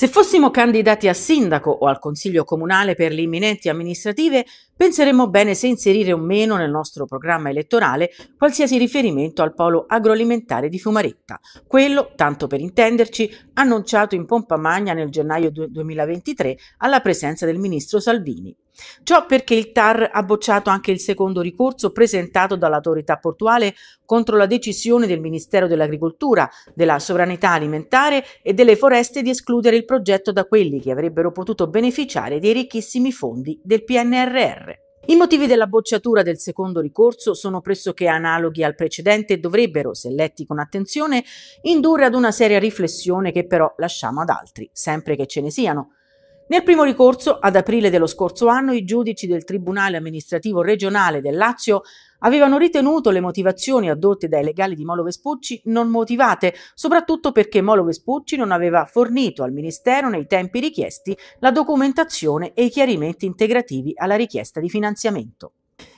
Se fossimo candidati a sindaco o al consiglio comunale per le imminenti amministrative, penseremmo bene se inserire o meno nel nostro programma elettorale qualsiasi riferimento al polo agroalimentare di Fumaretta, quello, tanto per intenderci, annunciato in pompa magna nel gennaio 2023 alla presenza del ministro Salvini. Ciò perché il TAR ha bocciato anche il secondo ricorso presentato dall'autorità portuale contro la decisione del Ministero dell'Agricoltura, della Sovranità Alimentare e delle Foreste di escludere il progetto da quelli che avrebbero potuto beneficiare dei ricchissimi fondi del PNRR. I motivi della bocciatura del secondo ricorso sono pressoché analoghi al precedente e dovrebbero, se letti con attenzione, indurre ad una seria riflessione che però lasciamo ad altri, sempre che ce ne siano. Nel primo ricorso, ad aprile dello scorso anno, i giudici del Tribunale amministrativo regionale del Lazio avevano ritenuto le motivazioni addotte dai legali di Molo Vespucci non motivate, soprattutto perché Molo Vespucci non aveva fornito al Ministero nei tempi richiesti la documentazione e i chiarimenti integrativi alla richiesta di finanziamento.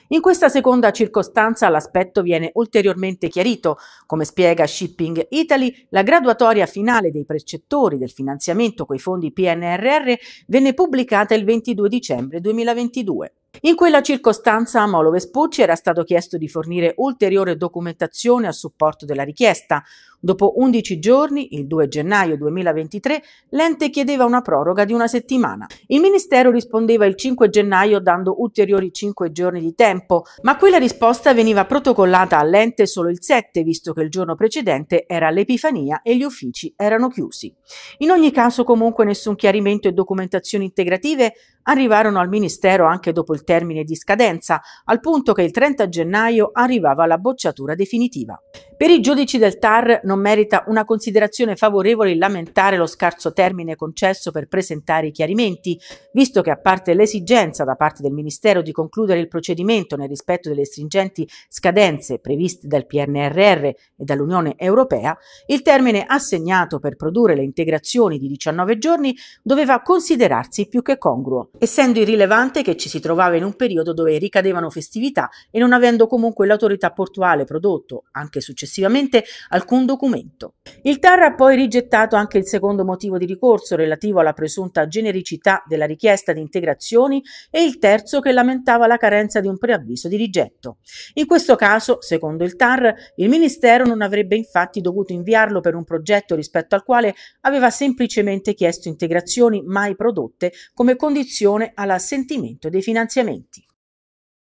In questa seconda circostanza l'aspetto viene ulteriormente chiarito. Come spiega Shipping Italy, la graduatoria finale dei precettori del finanziamento coi fondi PNRR venne pubblicata il 22 dicembre 2022. In quella circostanza a Molo Vespucci era stato chiesto di fornire ulteriore documentazione a supporto della richiesta. Dopo 11 giorni, il 2 gennaio 2023, l'ente chiedeva una proroga di una settimana. Il Ministero rispondeva il 5 gennaio dando ulteriori 5 giorni di tempo, ma quella risposta veniva protocollata all'ente solo il 7, visto che il giorno precedente era l'Epifania e gli uffici erano chiusi. In ogni caso comunque nessun chiarimento e documentazioni integrative arrivarono al Ministero anche dopo il termine di scadenza, al punto che il 30 gennaio arrivava la bocciatura definitiva. Per i giudici del TAR non non merita una considerazione favorevole il lamentare lo scarso termine concesso per presentare i chiarimenti, visto che a parte l'esigenza da parte del Ministero di concludere il procedimento nel rispetto delle stringenti scadenze previste dal PNRR e dall'Unione Europea, il termine assegnato per produrre le integrazioni di 19 giorni doveva considerarsi più che congruo, essendo irrilevante che ci si trovava in un periodo dove ricadevano festività e non avendo comunque l'autorità portuale prodotto, anche successivamente, alcun documento documento. Il TAR ha poi rigettato anche il secondo motivo di ricorso relativo alla presunta genericità della richiesta di integrazioni e il terzo che lamentava la carenza di un preavviso di rigetto. In questo caso, secondo il TAR, il Ministero non avrebbe infatti dovuto inviarlo per un progetto rispetto al quale aveva semplicemente chiesto integrazioni mai prodotte come condizione all'assentimento dei finanziamenti.